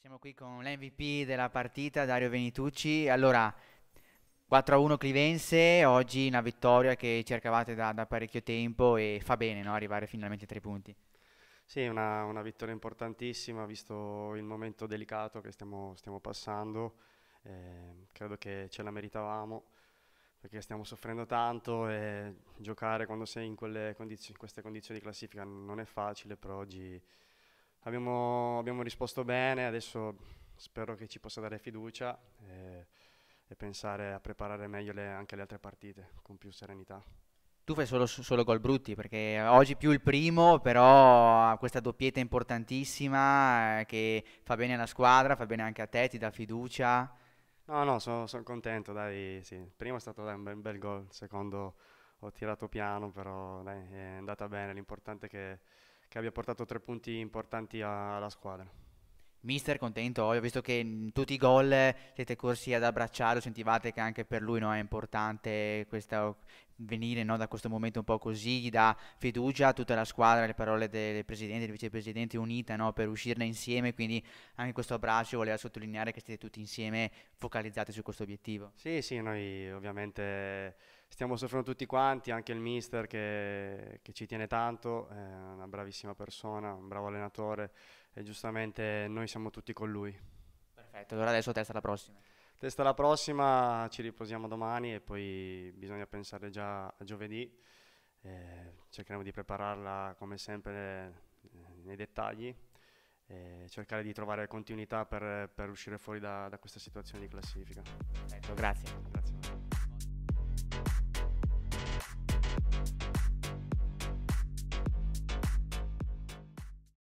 Siamo qui con l'MVP della partita, Dario Venitucci. Allora, 4-1 Clivense, oggi una vittoria che cercavate da, da parecchio tempo e fa bene no? arrivare finalmente a tre punti. Sì, una, una vittoria importantissima, visto il momento delicato che stiamo, stiamo passando. Eh, credo che ce la meritavamo perché stiamo soffrendo tanto e giocare quando sei in, in queste condizioni di classifica non è facile, però oggi abbiamo, abbiamo risposto bene, adesso spero che ci possa dare fiducia e, eh, e pensare a preparare meglio le, anche le altre partite con più serenità. Tu fai solo, solo gol brutti perché oggi più il primo, però questa doppietta importantissima eh, che fa bene alla squadra, fa bene anche a te, ti dà fiducia. No, no, sono son contento, dai, sì. Il primo è stato dai, un bel, bel gol, il secondo ho tirato piano, però dai, è andata bene, l'importante è che che abbia portato tre punti importanti alla squadra. Mister contento, ho visto che in mm, tutti i gol eh, siete corsi ad abbracciarlo, sentivate che anche per lui no, è importante questa, venire no, da questo momento un po' così, gli dà fiducia a tutta la squadra, le parole del Presidente e del Vicepresidente unita no, per uscirne insieme, quindi anche questo abbraccio voleva sottolineare che siete tutti insieme focalizzati su questo obiettivo. Sì, sì, noi ovviamente stiamo soffrendo tutti quanti, anche il mister che, che ci tiene tanto, è eh, una bravissima persona, un bravo allenatore e giustamente noi siamo tutti con lui. Perfetto, allora adesso testa la prossima. Testa la prossima, ci riposiamo domani e poi bisogna pensare già a giovedì. Eh, cercheremo di prepararla come sempre eh, nei dettagli e cercare di trovare continuità per, per uscire fuori da, da, questa situazione di classifica. Perfetto, grazie. grazie.